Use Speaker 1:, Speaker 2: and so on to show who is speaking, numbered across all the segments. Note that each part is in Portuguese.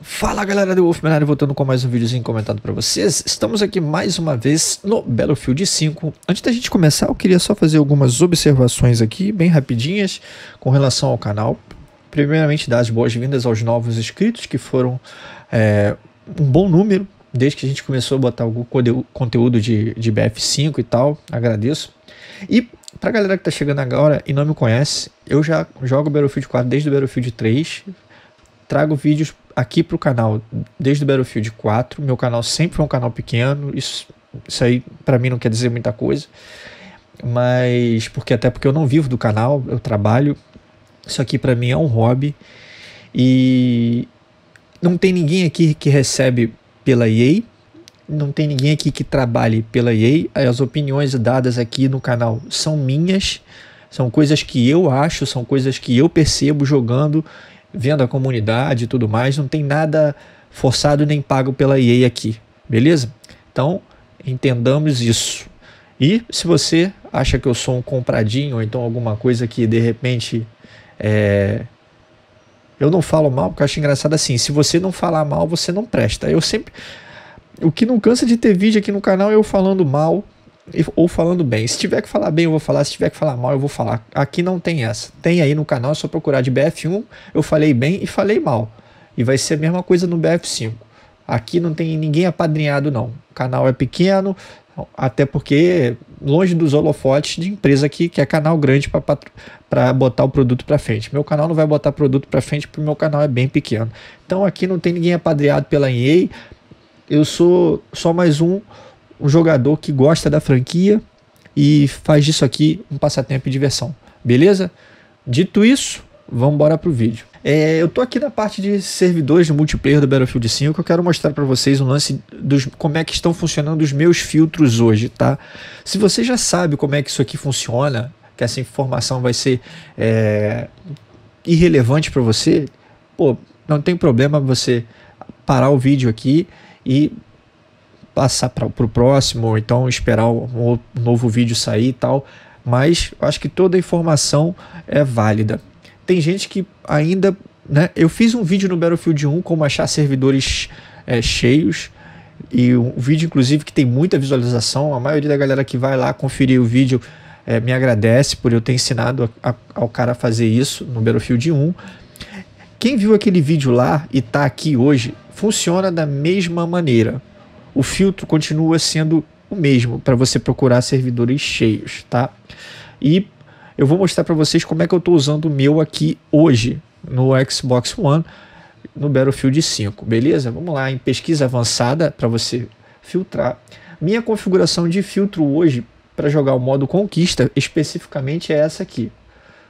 Speaker 1: Fala galera do Wolf Menário voltando com mais um videozinho comentado para vocês. Estamos aqui mais uma vez no Battlefield 5. Antes da gente começar, eu queria só fazer algumas observações aqui, bem rapidinhas, com relação ao canal. Primeiramente, dar as boas-vindas aos novos inscritos, que foram é, um bom número, desde que a gente começou a botar algum conteúdo de, de BF5 e tal. Agradeço. E pra galera que tá chegando agora e não me conhece, eu já jogo Battlefield 4 desde o Battlefield 3. Trago vídeos aqui pro canal desde o Battlefield 4. Meu canal sempre foi um canal pequeno, isso, isso aí para mim não quer dizer muita coisa. Mas porque até porque eu não vivo do canal, eu trabalho. Isso aqui para mim é um hobby. E não tem ninguém aqui que recebe pela EA, não tem ninguém aqui que trabalhe pela EA. As opiniões dadas aqui no canal são minhas, são coisas que eu acho, são coisas que eu percebo jogando vendo a comunidade e tudo mais, não tem nada forçado nem pago pela EA aqui, beleza? Então, entendamos isso. E se você acha que eu sou um compradinho, ou então alguma coisa que de repente é... eu não falo mal, porque eu acho engraçado assim, se você não falar mal, você não presta. Eu sempre. O que não cansa de ter vídeo aqui no canal é eu falando mal ou falando bem. Se tiver que falar bem, eu vou falar. Se tiver que falar mal, eu vou falar. Aqui não tem essa. Tem aí no canal, é só procurar de BF1. Eu falei bem e falei mal. E vai ser a mesma coisa no BF5. Aqui não tem ninguém apadrinhado, não. O canal é pequeno, até porque longe dos holofotes de empresa que quer é canal grande para botar o produto para frente. Meu canal não vai botar produto para frente porque meu canal é bem pequeno. Então aqui não tem ninguém apadrinhado pela EA. Eu sou só mais um um jogador que gosta da franquia e faz disso aqui um passatempo e diversão, beleza? Dito isso, vamos embora pro vídeo. É, eu tô aqui na parte de servidores do multiplayer do Battlefield 5, eu quero mostrar para vocês um lance dos como é que estão funcionando os meus filtros hoje, tá? Se você já sabe como é que isso aqui funciona, que essa informação vai ser é, irrelevante para você, pô, não tem problema você parar o vídeo aqui e passar para o próximo, ou então esperar um, um novo vídeo sair e tal. Mas acho que toda a informação é válida. Tem gente que ainda. Né, eu fiz um vídeo no Battlefield 1 como achar servidores é, cheios. E um vídeo, inclusive, que tem muita visualização. A maioria da galera que vai lá conferir o vídeo é, me agradece por eu ter ensinado a, a, ao cara a fazer isso no Battlefield 1. Quem viu aquele vídeo lá e está aqui hoje, funciona da mesma maneira o filtro continua sendo o mesmo para você procurar servidores cheios, tá? E eu vou mostrar para vocês como é que eu estou usando o meu aqui hoje no Xbox One no Battlefield 5, beleza? Vamos lá em pesquisa avançada para você filtrar. Minha configuração de filtro hoje para jogar o modo conquista especificamente é essa aqui.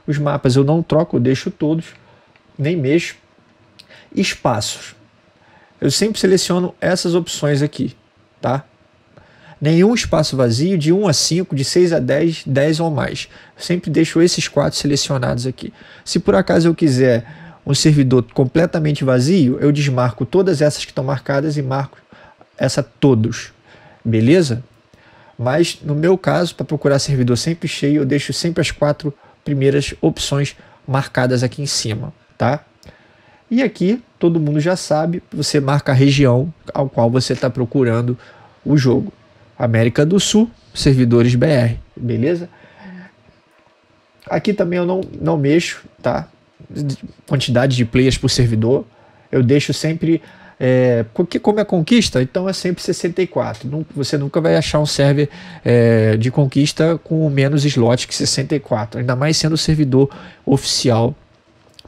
Speaker 1: Os mapas eu não troco, eu deixo todos, nem mexo. Espaços. Eu sempre seleciono essas opções aqui, tá? Nenhum espaço vazio de 1 a 5, de 6 a 10, 10 ou mais. sempre deixo esses quatro selecionados aqui. Se por acaso eu quiser um servidor completamente vazio, eu desmarco todas essas que estão marcadas e marco essa todos. Beleza? Mas no meu caso, para procurar servidor sempre cheio, eu deixo sempre as quatro primeiras opções marcadas aqui em cima, tá? E aqui todo mundo já sabe, você marca a região ao qual você está procurando o jogo. América do Sul, servidores BR, beleza? Aqui também eu não, não mexo, tá? Quantidade de players por servidor. Eu deixo sempre. É, porque como é conquista, então é sempre 64. Você nunca vai achar um server é, de conquista com menos slots que 64. Ainda mais sendo o servidor oficial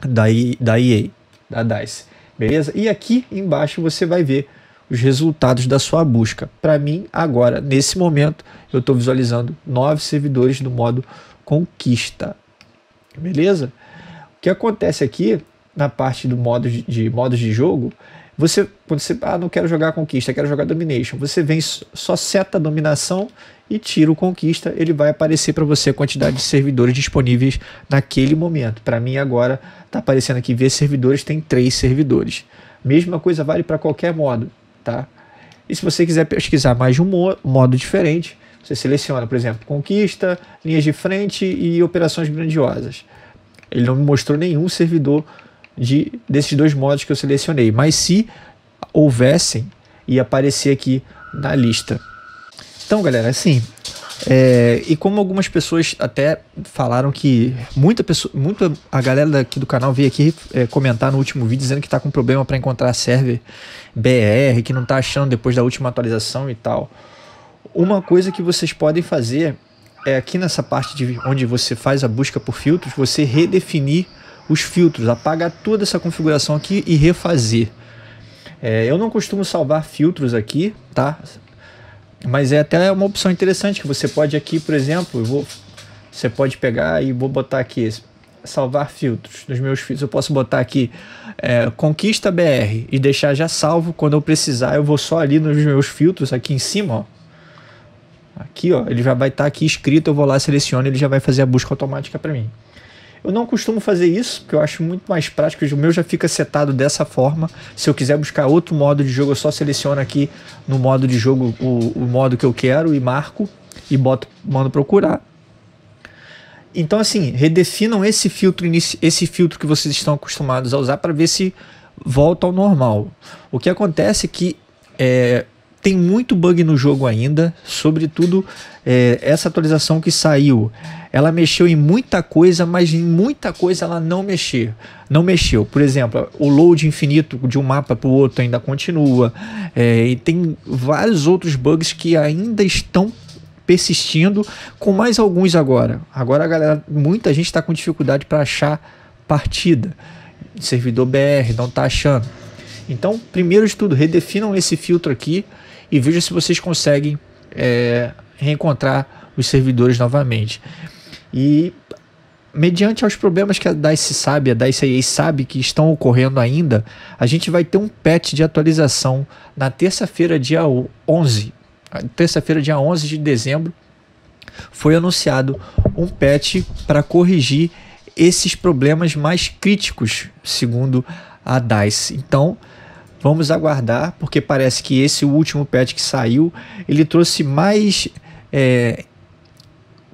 Speaker 1: da, da EA, da DICE beleza? E aqui embaixo você vai ver os resultados da sua busca. Para mim, agora, nesse momento, eu estou visualizando nove servidores do modo conquista, beleza? O que acontece aqui na parte do modo de, de modos de jogo você, quando você, ah, não quero jogar conquista, quero jogar domination, você vem só seta dominação e tira o conquista, ele vai aparecer para você a quantidade de servidores disponíveis naquele momento. Para mim agora está aparecendo aqui ver servidores, tem três servidores. Mesma coisa vale para qualquer modo, tá? E se você quiser pesquisar mais de um modo, modo diferente, você seleciona, por exemplo, conquista, linhas de frente e operações grandiosas. Ele não me mostrou nenhum servidor de, desses dois modos que eu selecionei. Mas se houvessem, ia aparecer aqui na lista. Então, galera, assim, é, e como algumas pessoas até falaram que muita pessoa, muita a galera aqui do canal veio aqui é, comentar no último vídeo dizendo que está com problema para encontrar server BR, que não está achando depois da última atualização e tal. Uma coisa que vocês podem fazer é aqui nessa parte de onde você faz a busca por filtros, você redefinir os filtros, apagar toda essa configuração aqui e refazer. É, eu não costumo salvar filtros aqui, tá? Mas é até uma opção interessante que você pode aqui, por exemplo, vou, você pode pegar e vou botar aqui salvar filtros nos meus filtros. Eu posso botar aqui é, Conquista BR e deixar já salvo. Quando eu precisar, eu vou só ali nos meus filtros aqui em cima, ó. Aqui, ó, ele já vai estar tá aqui escrito. Eu vou lá, seleciono, ele já vai fazer a busca automática para mim. Eu não costumo fazer isso, porque eu acho muito mais prático. O meu já fica setado dessa forma. Se eu quiser buscar outro modo de jogo, eu só seleciono aqui no modo de jogo o, o modo que eu quero e marco e boto, mando procurar. Então, assim, redefinam esse filtro, esse filtro que vocês estão acostumados a usar para ver se volta ao normal. O que acontece é que é, tem muito bug no jogo ainda, sobretudo é, essa atualização que saiu. Ela mexeu em muita coisa, mas em muita coisa ela não mexeu. Não mexeu. Por exemplo, o load infinito de um mapa para o outro ainda continua. É, e tem vários outros bugs que ainda estão persistindo, com mais alguns agora. Agora a galera, muita gente está com dificuldade para achar partida. Servidor BR não está achando. Então, primeiro de tudo, redefinam esse filtro aqui e veja se vocês conseguem é, reencontrar os servidores novamente. E mediante aos problemas que a DICE sabe, a DICE EA sabe que estão ocorrendo ainda, a gente vai ter um patch de atualização na terça-feira, dia 11. Terça-feira, dia 11 de dezembro, foi anunciado um patch para corrigir esses problemas mais críticos, segundo a DICE. Então, Vamos aguardar, porque parece que esse último patch que saiu, ele trouxe mais é,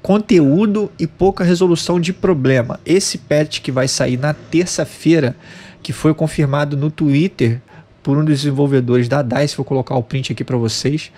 Speaker 1: conteúdo e pouca resolução de problema. Esse patch que vai sair na terça-feira, que foi confirmado no Twitter por um dos desenvolvedores da DICE, vou colocar o print aqui para vocês,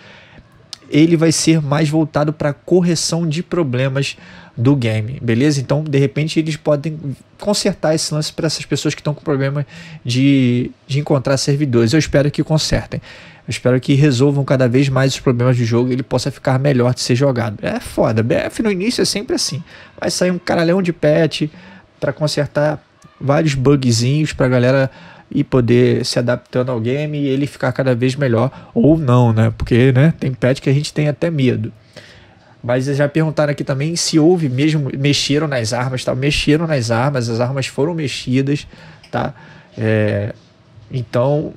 Speaker 1: ele vai ser mais voltado para correção de problemas do game, beleza? Então, de repente, eles podem consertar esse lance para essas pessoas que estão com problema de, de encontrar servidores. Eu espero que consertem. Eu espero que resolvam cada vez mais os problemas do jogo e ele possa ficar melhor de ser jogado. É foda. BF no início é sempre assim. Vai sair um caralhão de patch para consertar vários bugzinhos para a galera e poder se adaptando ao game e ele ficar cada vez melhor ou não, né? Porque, né, tem pet que a gente tem até medo. Mas já perguntaram aqui também se houve mesmo mexeram nas armas, tá? Mexeram nas armas, as armas foram mexidas, tá? É, então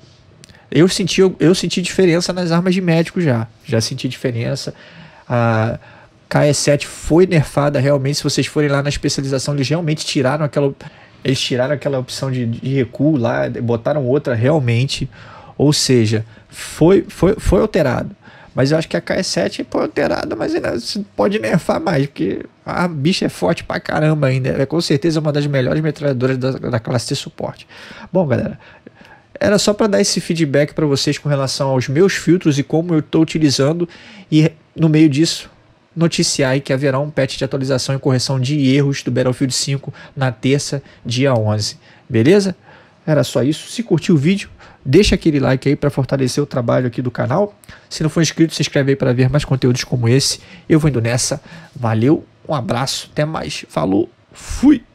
Speaker 1: eu senti eu senti diferença nas armas de médico já, já senti diferença. A KS7 foi nerfada realmente. Se vocês forem lá na especialização, eles realmente tiraram aquela eles tiraram aquela opção de, de recuo lá, botaram outra realmente. Ou seja, foi, foi, foi alterado. Mas eu acho que a KS7 foi é, alterada, mas ainda pode nerfar mais, porque a bicha é forte pra caramba ainda. É com certeza uma das melhores metralhadoras da, da classe de suporte. Bom, galera, era só para dar esse feedback para vocês com relação aos meus filtros e como eu estou utilizando. E no meio disso, noticiar que haverá um patch de atualização e correção de erros do Battlefield 5 na terça, dia 11. Beleza? Era só isso. Se curtiu o vídeo, deixa aquele like aí para fortalecer o trabalho aqui do canal. Se não for inscrito, se inscreve aí para ver mais conteúdos como esse. Eu vou indo nessa. Valeu, um abraço, até mais. Falou, fui!